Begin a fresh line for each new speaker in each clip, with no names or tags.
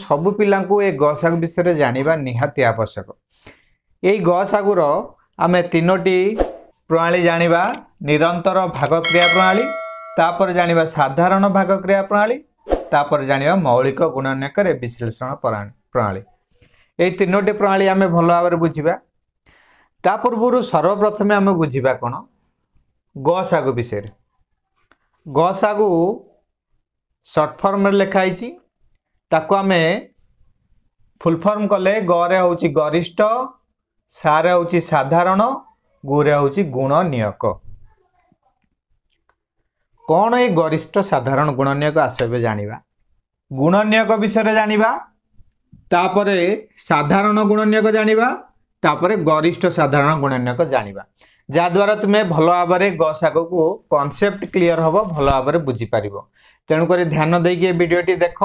ସବୁ ପିଲାଙ୍କୁ ଏ ଗଶାଗୁ ବିଷୟରେ ଜାଣିବା ନିହାତି ଆବଶ୍ୟକ ଏଇ ଗଶାଗୁର ଆମେ ତିନୋଟି ପ୍ରଣାଳୀ ଜାଣିବା ନିରନ୍ତର ଭାଗକ୍ରିୟା ପ୍ରଣାଳୀ ତାପରେ ଜାଣିବା ସାଧାରଣ ଭାଗକ୍ରିୟା ପ୍ରଣାଳୀ ତାପରେ ଜାଣିବା ମୌଳିକ ଗୁଣନ୍ୟକରେ ବିଶ୍ଳେଷଣ ପ୍ରଣାଳୀ ଏଇ ତିନୋଟି ପ୍ରଣାଳୀ ଆମେ ଭଲ ଭାବରେ ବୁଝିବା ତା ପୂର୍ବରୁ ସର୍ବପ୍ରଥମେ ଆମେ ବୁଝିବା କ'ଣ ଗଶାଗୁ ବିଷୟରେ ଗଶାଗୁ ସର୍ଟଫର୍ମରେ ଲେଖା ହେଇଛି ताको आम फुलफर्म कले गे हूँ गरिष्ठ सारे हूँ साधारण गुरे हूँ गुण नियक कौन ये गरिष्ठ साधारण गुण नियक आसे जाणी गुण नियक विषय जाणी तापर साधारण गुण नियक जाणी तापर गरिष्ठ साधारण गुण नियक जाणी जाद्वारा तुम्हें भल भाव गशाग को कनसेप्ट क्लीयर हम भल भाव बुझीपार तेणुक ध्यान देक भिडटी देख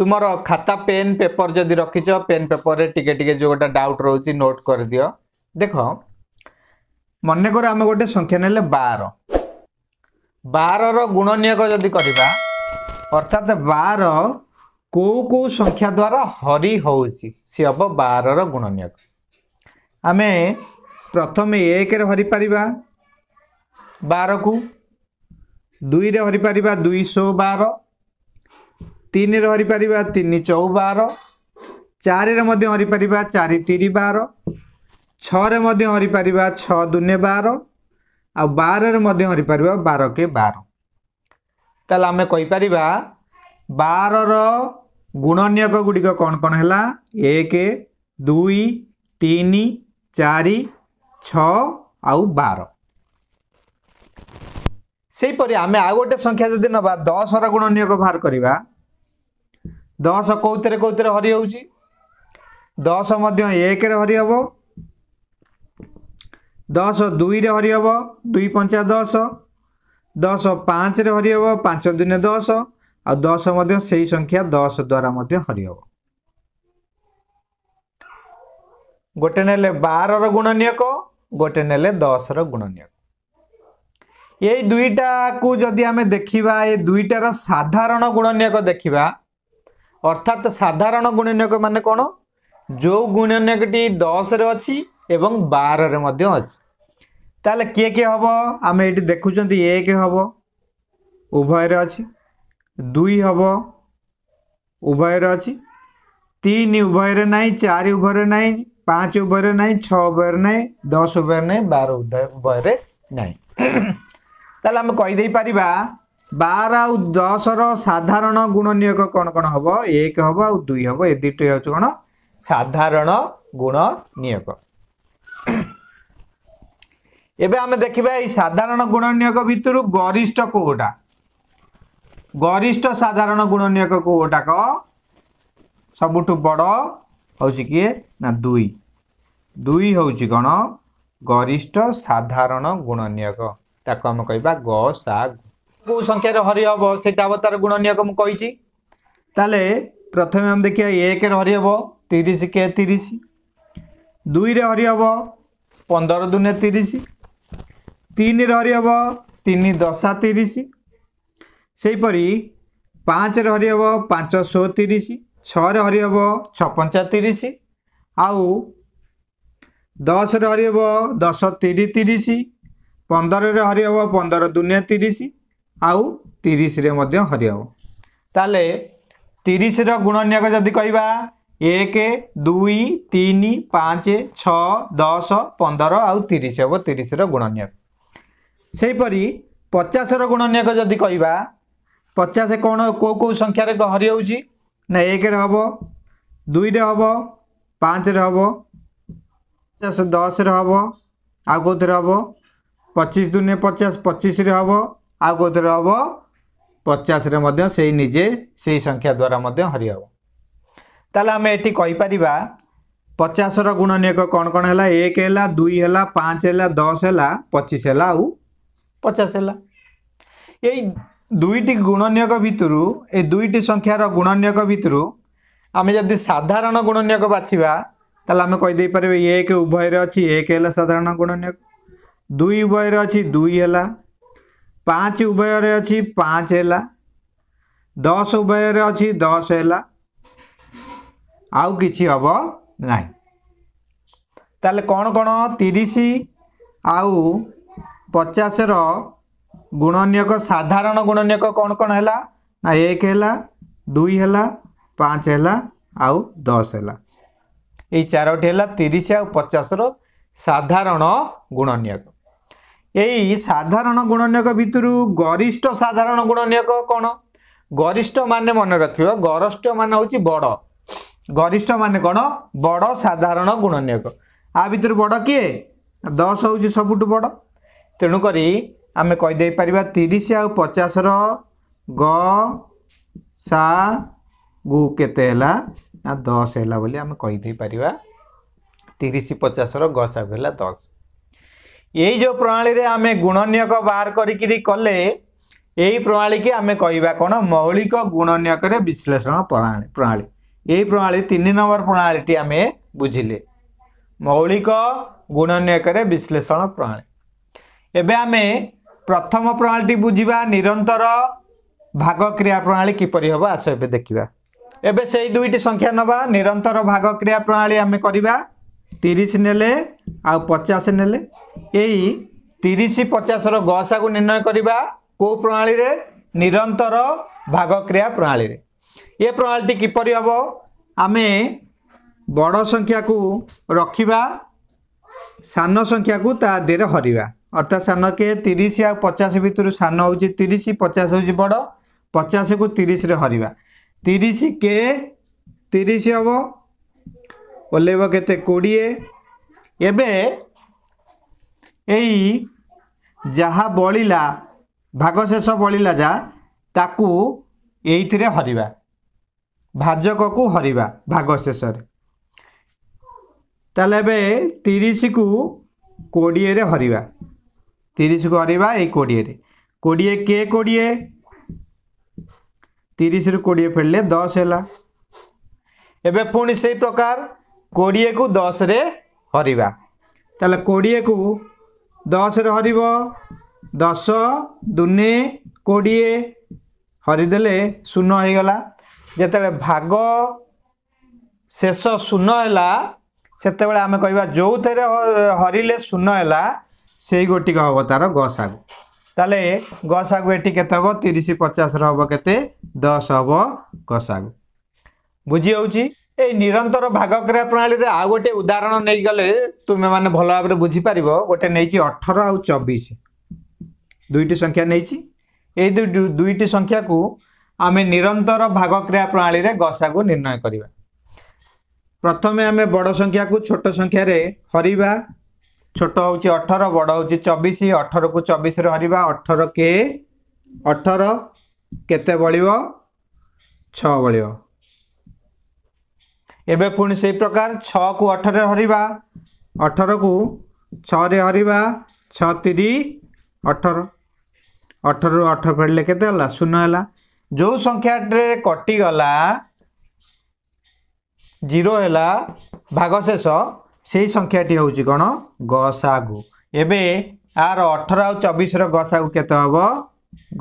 ତୁମର ଖାତା ପେନ୍ ପେପର ଯଦି ରଖିଛ ପେନ୍ ପେପରରେ ଟିକେ ଟିକେ ଯେଉଁ ଗୋଟେ ଡାଉଟ୍ ରହୁଛି ନୋଟ୍ କରିଦିଅ ଦେଖ ମନେକର ଆମେ ଗୋଟେ ସଂଖ୍ୟା ନେଲେ ବାର ବାରର ଗୁଣ ନିୟୋଗ ଯଦି କରିବା ଅର୍ଥାତ୍ ବାର କେଉଁ କେଉଁ ସଂଖ୍ୟା ଦ୍ୱାରା ହରି ହେଉଛି ସେ ହେବ ବାରର ଗୁଣ ନିୟୋଗ ଆମେ ପ୍ରଥମେ ଏକରେ ହରିପାରିବା ବାରକୁ ଦୁଇରେ ହରିପାରିବା ଦୁଇଶହ ବାର ତିନିରେ ହରିପାରିବା ତିନି ଚଉ ବାର ଚାରିରେ ମଧ୍ୟ ହରିପାରିବା ଚାରି ତିନି ବାର ଛଅରେ ମଧ୍ୟ ହରିପାରିବା ଛଅ ଦୁନେ ବାର ଆଉ ବାରରେ ମଧ୍ୟ ହରିପାରିବା ବାର କେ ବାର ତାହେଲେ ଆମେ କହିପାରିବା ବାରର ଗୁଣନିୟକ ଗୁଡ଼ିକ କ'ଣ କ'ଣ ହେଲା ଏକ ଦୁଇ ତିନି ଚାରି ଛଅ ଆଉ ବାର ସେହିପରି ଆମେ ଆଉ ଗୋଟେ ସଂଖ୍ୟା ଯଦି ନେବା ଦଶର ଗୁଣନିୟକ ବାହାର କରିବା दस कौतरे कौतरे हरी हो दस एक हरी हम दस दुई हरी हम दुई पंचा दस दस पाँच हरी हम पांच दिन दस आ दस मध्य से संख्या दस द्वारा हरी हम गोटे ने बार गुण नियक गोटे ने दस रुण नियक यही दुईटा को जदि आम देखा ये दुईटार साधारण गुण नियक देखा অর্থাৎ সাধারণ গুণনীয়ক মানে কোণ যে গুণনীয়কটি দশরে অছি এবং বারে মধ্যে অছি তাহলে কে কে হব আমি এটি দেখুছেন এক হব উভয়ের অছি দুই হব উভয়ের অছি তিন উভয়ের নাই চারি উভয়ের নাই পাঁচ উভয়ের নাই ছ উভয়ের নাই দশ উভয়ের নাই বার উভয়ের নাই তাহলে আমি কইদেই পারিবা ବାର ଆଉ ଦଶର ସାଧାରଣ ଗୁଣ ନିୟୋଗ କ'ଣ କ'ଣ ହବ ଏକ ହବ ଆଉ ଦୁଇ ହବ ଏ ଦୁଇଟି ହେଉଛି କ'ଣ ସାଧାରଣ ଗୁଣ ନିୟୋଗ ଏବେ ଆମେ ଦେଖିବା ଏଇ ସାଧାରଣ ଗୁଣ ନିୟୋଗ ଭିତରୁ ଗରିଷ୍ଠ କେଉଁଟା ଗରିଷ୍ଠ ସାଧାରଣ ଗୁଣ ନିୟୋଗ କେଉଁଟାକ ସବୁଠୁ ବଡ଼ ହେଉଛି କିଏ ନା ଦୁଇ ଦୁଇ ହେଉଛି କ'ଣ ଗରିଷ୍ଠ ସାଧାରଣ ଗୁଣ ନିୟୋଗ ତାକୁ ଆମେ କହିବା ଗ ସା ଗୁଣ କୋଉ ସଂଖ୍ୟାରେ ହରି ହବ ସେଇଟା ହବ ତାର ଗୁଣ ନିୟୋଗ ମୁଁ କହିଛି ତାହେଲେ ପ୍ରଥମେ ଆମେ ଦେଖିବା ଏକରେ ହରି ହବ ତିରିଶ କେ ତିରିଶ ଦୁଇରେ ହରି ହବ ପନ୍ଦର ଦୁନେ ତିରିଶ ତିନିରେ ହରି ହବ ତିନି ଦଶା ତିରିଶ ସେହିପରି ପାଞ୍ଚରେ ହରି ହବ ପାଞ୍ଚ ଶହ ତିରିଶ ଛଅରେ ହରି ହବ ଛପଞ୍ଚା ତିରିଶ ଆଉ ଦଶରେ ହରି ହବ ଦଶ ତିରି ତିରିଶ ପନ୍ଦରରେ ହରି ହବ ପନ୍ଦର ଦୁନିଆ ତିରିଶ आउ तीस हरव ताल तीस रुणनियक जदि कह एक दुई तीन पाँच छ दस पंदर आउ तीस हम तीस रुणनियक से पचास रुणनियक जदि कह पचास कौन को कौ संख्यार हरी हो ना एक हम दुईरे हम पाँच हम पचास दस रो आगे हम पचिश दुनिया पचास पचिश्रे हम ଆଉ କେଉଁଥିରେ ହେବ ପଚାଶରେ ମଧ୍ୟ ସେଇ ନିଜେ ସେଇ ସଂଖ୍ୟା ଦ୍ୱାରା ମଧ୍ୟ ହରିହେବ ତାହେଲେ ଆମେ ଏଠି କହିପାରିବା ପଚାଶର ଗୁଣନିୟକ କ'ଣ କ'ଣ ହେଲା ଏକ ହେଲା ଦୁଇ ହେଲା ପାଞ୍ଚ ହେଲା ଦଶ ହେଲା ପଚିଶ ହେଲା ଆଉ ପଚାଶ ହେଲା ଏଇ ଦୁଇଟି ଗୁଣନିୟକ ଭିତରୁ ଏ ଦୁଇଟି ସଂଖ୍ୟାର ଗୁଣନିୟକ ଭିତରୁ ଆମେ ଯଦି ସାଧାରଣ ଗୁଣନିୟକ ବାଛିବା ତାହେଲେ ଆମେ କହିଦେଇପାରିବା ଏକ ଉଭୟରେ ଅଛି ଏକ ହେଲା ସାଧାରଣ ଗୁଣନିୟକ ଦୁଇ ଉଭୟରେ ଅଛି ଦୁଇ ହେଲା ପାଞ୍ଚ ଉଭୟରେ ଅଛି ପାଞ୍ଚ ହେଲା ଦଶ ଉଭୟରେ ଅଛି ଦଶ ହେଲା ଆଉ କିଛି ହେବ ନାହିଁ ତାହେଲେ କ'ଣ କ'ଣ ତିରିଶ ଆଉ ପଚାଶର ଗୁଣନିୟକ ସାଧାରଣ ଗୁଣନିୟକ କ'ଣ କ'ଣ ହେଲା ନା ଏକ ହେଲା ଦୁଇ ହେଲା ପାଞ୍ଚ ହେଲା ଆଉ ଦଶ ହେଲା ଏଇ ଚାରୋଟି ହେଲା ତିରିଶ ଆଉ ପଚାଶର ସାଧାରଣ ଗୁଣନିୟକ ଏଇ ସାଧାରଣ ଗୁଣନୀୟକ ଭିତରୁ ଗରିଷ୍ଠ ସାଧାରଣ ଗୁଣନୀୟକ କ'ଣ ଗରିଷ୍ଠ ମାନେ ମନେ ରଖିବ ଗରିଷ୍ଠ ମାନେ ହେଉଛି ବଡ଼ ଗରିଷ୍ଠ ମାନେ କ'ଣ ବଡ଼ ସାଧାରଣ ଗୁଣନୀୟକ ଆ ଭିତରୁ ବଡ଼ କିଏ ଦଶ ହେଉଛି ସବୁଠୁ ବଡ଼ ତେଣୁକରି ଆମେ କହିଦେଇପାରିବା ତିରିଶ ଆଉ ପଚାଶର ଗ ସା ଗୁ କେତେ ହେଲା ନା ଦଶ ହେଲା ବୋଲି ଆମେ କହିଦେଇପାରିବା ତିରିଶ ପଚାଶର ଗ ସାଗୁ ହେଲା ଦଶ यही जो प्रणाली रे आम गुणन्यक बाहर करी प्रणाली के आम कह कौन मौलिक गुणन्यक विश्लेषण प्रणाली यही प्रणाली तीन नंबर प्रणाली टी आम बुझे मौलिक गुणन्यक विश्लेषण प्रणाली एवं आम प्रथम प्रणाली टी बुझा निरंतर भाग क्रिया प्रणाली किपर हे आस देखा एवं से दुईट संख्या नवा निरंतर भाग क्रिया प्रणाली आम करवा ତିରିଶ ନେଲେ ଆଉ ପଚାଶ ନେଲେ ଏଇ ତିରିଶ ପଚାଶର ଗସାକୁ ନିର୍ଣ୍ଣୟ କରିବା କେଉଁ ପ୍ରଣାଳୀରେ ନିରନ୍ତର ଭାଗକ୍ରିୟା ପ୍ରଣାଳୀରେ ଏ ପ୍ରଣାଳୀଟି କିପରି ହେବ ଆମେ ବଡ଼ ସଂଖ୍ୟାକୁ ରଖିବା ସାନ ସଂଖ୍ୟାକୁ ତା ଦେହରେ ହରିବା ଅର୍ଥାତ୍ ସାନ କିଏ ତିରିଶ ଆଉ ପଚାଶ ଭିତରୁ ସାନ ହେଉଛି ତିରିଶ ପଚାଶ ହେଉଛି ବଡ଼ ପଚାଶକୁ ତିରିଶରେ ହରିବା ତିରିଶ କେ ତିରିଶ ହେବ ଓହ୍ଲେଇବ କେତେ କୋଡ଼ିଏ ଏବେ ଏଇ ଯାହା ବଳିଲା ଭାଗଶେଷ ବଳିଲା ଯା ତାକୁ ଏଇଥିରେ ହରିବା ଭାଜକକୁ ହରିବା ଭାଗଶେଷରେ ତାହେଲେ ଏବେ ତିରିଶକୁ କୋଡ଼ିଏରେ ହରିବା ତିରିଶକୁ ହରିବା ଏଇ କୋଡ଼ିଏରେ କୋଡ଼ିଏ କେ କୋଡ଼ିଏ ତିରିଶରୁ କୋଡ଼ିଏ ଫେରିଲେ ଦଶ ହେଲା ଏବେ ପୁଣି ସେଇ ପ୍ରକାର କୋଡ଼ିଏକୁ ଦଶରେ ହରିବା ତାହେଲେ କୋଡ଼ିଏକୁ ଦଶରେ ହରିବ ଦଶ ଦୁନେ କୋଡ଼ିଏ ହରିଦେଲେ ଶୂନ ହୋଇଗଲା ଯେତେବେଳେ ଭାଗ ଶେଷ ଶୂନ ହେଲା ସେତେବେଳେ ଆମେ କହିବା ଯେଉଁଥିରେ ହରିଲେ ଶୂନ ହେଲା ସେଇ ଗୋଟିକ ହେବ ତା'ର ଗସାଗୁ ତାହେଲେ ଗସାଗୁ ଏଠି କେତେ ହେବ ତିରିଶ ପଚାଶର ହେବ କେତେ ଦଶ ହେବ ଗସାଗୁ ବୁଝି ହେଉଛି ଏଇ ନିରନ୍ତର ଭାଗକ୍ରିୟା ପ୍ରଣାଳୀରେ ଆଉ ଗୋଟିଏ ଉଦାହରଣ ନେଇଗଲେ ତୁମେମାନେ ଭଲ ଭାବରେ ବୁଝିପାରିବ ଗୋଟେ ନେଇଛି ଅଠର ଆଉ ଚବିଶ ଦୁଇଟି ସଂଖ୍ୟା ନେଇଛି ଏହି ଦୁଇଟି ଦୁଇଟି ସଂଖ୍ୟାକୁ ଆମେ ନିରନ୍ତର ଭାଗକ୍ରିୟା ପ୍ରଣାଳୀରେ ଗସାକୁ ନିର୍ଣ୍ଣୟ କରିବା ପ୍ରଥମେ ଆମେ ବଡ଼ ସଂଖ୍ୟାକୁ ଛୋଟ ସଂଖ୍ୟାରେ ହରିବା ଛୋଟ ହେଉଛି ଅଠର ବଡ଼ ହେଉଛି ଚବିଶ ଅଠରକୁ ଚବିଶରେ ହରିବା ଅଠର କେ ଅଠର କେତେ ବଳିବ ଛଅ ବଳିବ ଏବେ ପୁଣି ସେଇ ପ୍ରକାର ଛଅକୁ ଅଠରରେ ହରିବା ଅଠରକୁ ଛଅରେ ହରିବା ଛଅ ତିରି ଅଠର ଅଠରରୁ ଅଠର ଫେଡ଼ିଲେ କେତେ ହେଲା ଶୂନ ହେଲା ଯେଉଁ ସଂଖ୍ୟାଟିରେ କଟିଗଲା ଜିରୋ ହେଲା ଭାଗଶେଷ ସେଇ ସଂଖ୍ୟାଟି ହେଉଛି କ'ଣ ଗସାଗୁ ଏବେ ଆର ଅଠର ଆଉ ଚବିଶର ଗସାଗୁ କେତେ ହେବ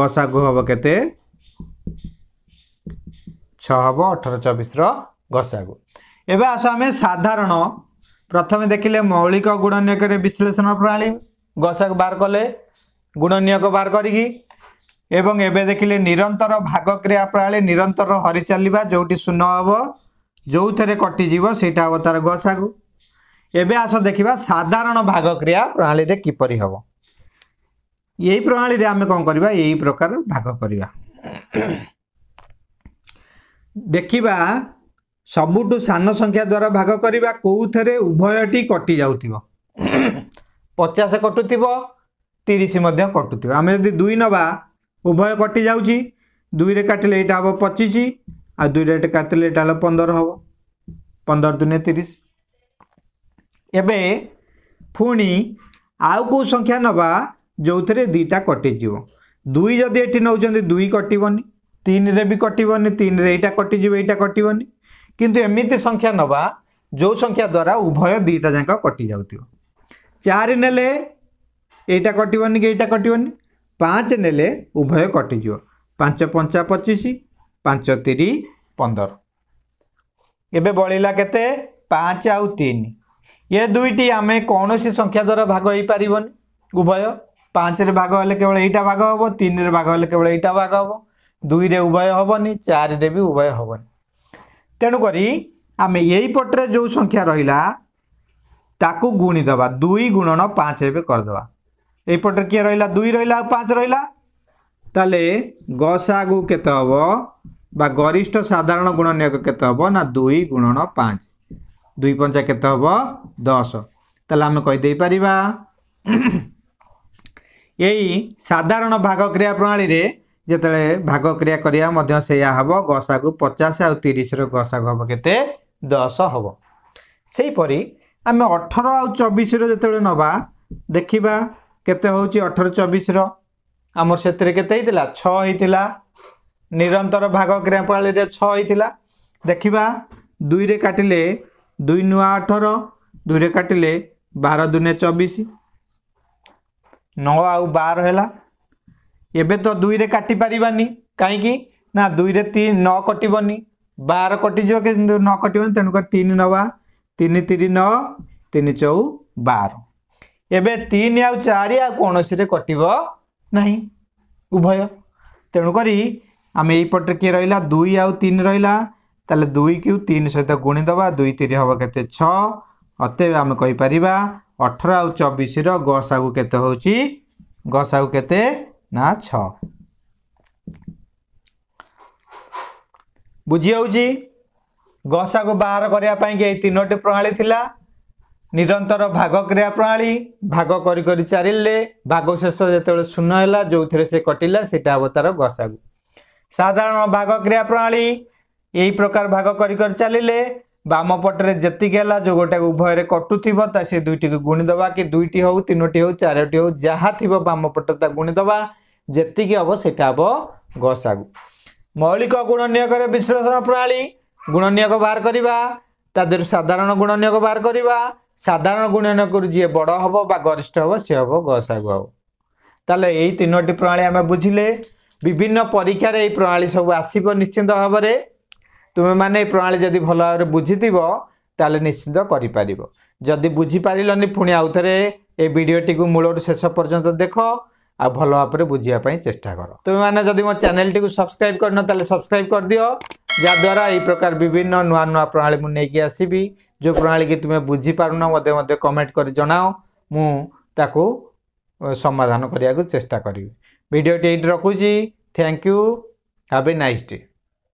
ଗସାଗୁ ହେବ କେତେ ଛଅ ହେବ ଅଠର ଚବିଶର ଗସାଗୁ ଏବେ ଆସ ଆମେ ସାଧାରଣ ପ୍ରଥମେ ଦେଖିଲେ ମୌଳିକ ଗୁଣ ନିୟୋଗରେ ବିଶ୍ଳେଷଣ ପ୍ରଣାଳୀ ଗସାଗୁ ବାହାର କଲେ ଗୁଣ ନିୟୋଗ ବାହାର କରିକି ଏବଂ ଏବେ ଦେଖିଲେ ନିରନ୍ତର ଭାଗ କ୍ରିୟା ପ୍ରଣାଳୀ ନିରନ୍ତର ହରି ଚାଲିବା ଯେଉଁଠି ଶୂନ ହବ ଯେଉଁଥିରେ କଟିଯିବ ସେଇଟା ହବ ତାର ଗସାଗୁ ଏବେ ଆସ ଦେଖିବା ସାଧାରଣ ଭାଗ କ୍ରିୟା ପ୍ରଣାଳୀରେ କିପରି ହବ ଏଇ ପ୍ରଣାଳୀରେ ଆମେ କ'ଣ କରିବା ଏଇ ପ୍ରକାର ଭାଗ କରିବା ଦେଖିବା ସବୁଠୁ ସାନ ସଂଖ୍ୟା ଦ୍ୱାରା ଭାଗ କରିବା କେଉଁଥିରେ ଉଭୟଟି କଟି ଯାଉଥିବ ପଚାଶ କଟୁଥିବ ତିରିଶ ମଧ୍ୟ କଟୁଥିବ ଆମେ ଯଦି ଦୁଇ ନେବା ଉଭୟ କଟି ଯାଉଛି ଦୁଇରେ କାଟିଲେ ଏଇଟା ହେବ ପଚିଶ ଆଉ ଦୁଇରେ କାଟିଲେ ଏଇଟା ହେଲା ପନ୍ଦର ହେବ ପନ୍ଦର ଦୁନିଆ ତିରିଶ ଏବେ ପୁଣି ଆଉ କେଉଁ ସଂଖ୍ୟା ନେବା ଯେଉଁଥିରେ ଦୁଇଟା କଟିଯିବ ଦୁଇ ଯଦି ଏଠି ନେଉଛନ୍ତି ଦୁଇ କଟିବନି ତିନିରେ ବି କଟିବନି ତିନିରେ ଏଇଟା କଟିଯିବ ଏଇଟା କଟିବନି किंतु एमती संख्या नवा जो संख्या द्वारा उभय दीटा जाक कटि जा चार ने या कटवन कि यहाँ कटवन पाँच ने उभय कटिज पांच पंचा पचिश पांच तीर पंदर एवं बढ़ला के पाँच आन ये दुईटी आम कौन सी संख्या द्वारा भाग हो पार उभय पाँच भाग हेल्ले केवल यहीटा भाग हम तीन रे भाग हेल्ले केवल यहीटा भाग हे दुई रे उभय हेनी चार उभय हेनी তেণুকরি আমি এই পটরে ଯେଉଁ ସଂଖ୍ୟା ରହିଲା ତାକୁ ଗୁଣିଦେବା ଦୁଇ ଗୁଣନ ପାଞ୍ଚ ଏବେ କରିଦେବା ଏଇପଟରେ କିଏ ରହିଲା ଦୁଇ ରହିଲା ଆଉ ପାଞ୍ଚ ରହିଲା ତାହେଲେ ଗସାଗୁ କେତେ ହେବ ବା ଗରିଷ୍ଠ ସାଧାରଣ ଗୁଣନୀୟକ କେତେ ହେବ ନା ଦୁଇ ଗୁଣନ ପାଞ୍ଚ ଦୁଇ ପଞ୍ଚା କେତେ ହେବ ଦଶ ତାହେଲେ ଆମେ କହିଦେଇପାରିବା ଏଇ ସାଧାରଣ ଭାଗ କ୍ରିୟା ପ୍ରଣାଳୀରେ ଯେତେବେଳେ ଭାଗ କ୍ରିୟା କରିବା ମଧ୍ୟ ସେଇଆ ହେବ ଗସାକୁ ପଚାଶ ଆଉ ତିରିଶର ଗସାକୁ ହେବ କେତେ ଦଶ ହେବ ସେହିପରି ଆମେ ଅଠର ଆଉ ଚବିଶର ଯେତେବେଳେ ନେବା ଦେଖିବା କେତେ ହେଉଛି ଅଠର ଚବିଶର ଆମର ସେଥିରେ କେତେ ହେଇଥିଲା ଛଅ ହେଇଥିଲା ନିରନ୍ତର ଭାଗ କ୍ରିୟା ପ୍ରଣାଳୀରେ ଛଅ ହେଇଥିଲା ଦେଖିବା ଦୁଇରେ କାଟିଲେ ଦୁଇ ନୂଆ ଅଠର ଦୁଇରେ କାଟିଲେ ବାର ଦୁନିଆ ଚବିଶ ନଅ ଆଉ ବାର ହେଲା ଏବେ ତ ଦୁଇରେ କାଟିପାରିବାନି କାହିଁକି ନା ଦୁଇରେ ତିନି ନଅ କଟିବନି ବାର କଟିଯିବ କିନ୍ତୁ ନଅ କଟିବନି ତେଣୁକରି ତିନି ନେବା ତିନି ତିନି ନଅ ତିନି ଚଉ ବାର ଏବେ ତିନି ଆଉ ଚାରି ଆଉ କୌଣସିରେ କଟିବ ନାହିଁ ଉଭୟ ତେଣୁକରି ଆମେ ଏଇପଟରେ କିଏ ରହିଲା ଦୁଇ ଆଉ ତିନି ରହିଲା ତାହେଲେ ଦୁଇକୁ ତିନି ସହିତ ଗୁଣିଦେବା ଦୁଇ ତିନି ହେବ କେତେ ଛଅ ଅତେବେ ଆମେ କହିପାରିବା ଅଠର ଆଉ ଚବିଶର ଗସାଗୁ କେତେ ହେଉଛି ଗସାଗୁ କେତେ ନା ଛଅ ବୁଝି ହେଉଛି ଗସାକୁ ବାହାର କରିବା ପାଇଁକି ଏଇ ତିନୋଟି ପ୍ରଣାଳୀ ଥିଲା ନିରନ୍ତର ଭାଗ କ୍ରିୟା ପ୍ରଣାଳୀ ଭାଗ କରି କରି ଚାଲିଲେ ଭାଗ ଶେଷ ଯେତେବେଳେ ଶୂନ ହେଲା ଯେଉଁଥିରେ ସେ କଟିଲା ସେଇଟା ହେବ ତା'ର ଗସାଗୁ ସାଧାରଣ ଭାଗ କ୍ରିୟା ପ୍ରଣାଳୀ ଏହି ପ୍ରକାର ଭାଗ କରି କରି ଚାଲିଲେ ବାମ ପଟରେ ଯେତିକି ହେଲା ଯେଉଁ ଗୋଟାକୁ ଉଭୟରେ କଟୁଥିବ ତା ସେ ଦୁଇଟିକୁ ଗୁଣିଦେବା କି ଦୁଇଟି ହେଉ ତିନୋଟି ହେଉ ଚାରୋଟି ହେଉ ଯାହା ଥିବ ବାମ ପଟ ତା ଗୁଣିଦେବା ଯେତିକି ହବ ସେଇଟା ହବ ଗସାଗୁ ମୌଳିକ ଗୁଣ ନିୟୋଗରେ ବିଶ୍ଳେଷଣ ପ୍ରଣାଳୀ ଗୁଣ ନିୟୋଗ ବାହାର କରିବା ତା ଦେହରୁ ସାଧାରଣ ଗୁଣ ନିୟୋଗ ବାହାର କରିବା ସାଧାରଣ ଗୁଣ ନିୟୋଗରୁ ଯିଏ ବଡ଼ ହବ ବା ଗରିଷ୍ଠ ହବ ସିଏ ହବ ଗସାଗୁ ହବ ତାହେଲେ ଏଇ ତିନୋଟି ପ୍ରଣାଳୀ ଆମେ ବୁଝିଲେ ବିଭିନ୍ନ ପରୀକ୍ଷାରେ ଏଇ ପ୍ରଣାଳୀ ସବୁ ଆସିବ ନିଶ୍ଚିନ୍ତ ଭାବରେ ତୁମେମାନେ ଏ ପ୍ରଣାଳୀ ଯଦି ଭଲ ଭାବରେ ବୁଝିଥିବ ତାହେଲେ ନିଶ୍ଚିନ୍ତ କରିପାରିବ ଯଦି ବୁଝିପାରିଲନି ପୁଣି ଆଉ ଥରେ ଏ ଭିଡ଼ିଓଟିକୁ ମୂଳରୁ ଶେଷ ପର୍ଯ୍ୟନ୍ତ ଦେଖ ଆଉ ଭଲ ଭାବରେ ବୁଝିବା ପାଇଁ ଚେଷ୍ଟା କର ତୁମେମାନେ ଯଦି ମୋ ଚ୍ୟାନେଲଟିକୁ ସବସ୍କ୍ରାଇବ୍ କରିନ ତାହେଲେ ସବସ୍କ୍ରାଇବ୍ କରିଦିଅ ଯାହାଦ୍ୱାରା ଏହି ପ୍ରକାର ବିଭିନ୍ନ ନୂଆ ନୂଆ ପ୍ରଣାଳୀ ମୁଁ ନେଇକି ଆସିବି ଯେଉଁ ପ୍ରଣାଳୀକି ତୁମେ ବୁଝିପାରୁନ ମୋତେ ମଧ୍ୟ କମେଣ୍ଟ କରି ଜଣାଅ ମୁଁ ତାକୁ ସମାଧାନ କରିବାକୁ ଚେଷ୍ଟା କରିବି ଭିଡ଼ିଓଟି ଏଇଠି ରଖୁଛି thank you have a nice day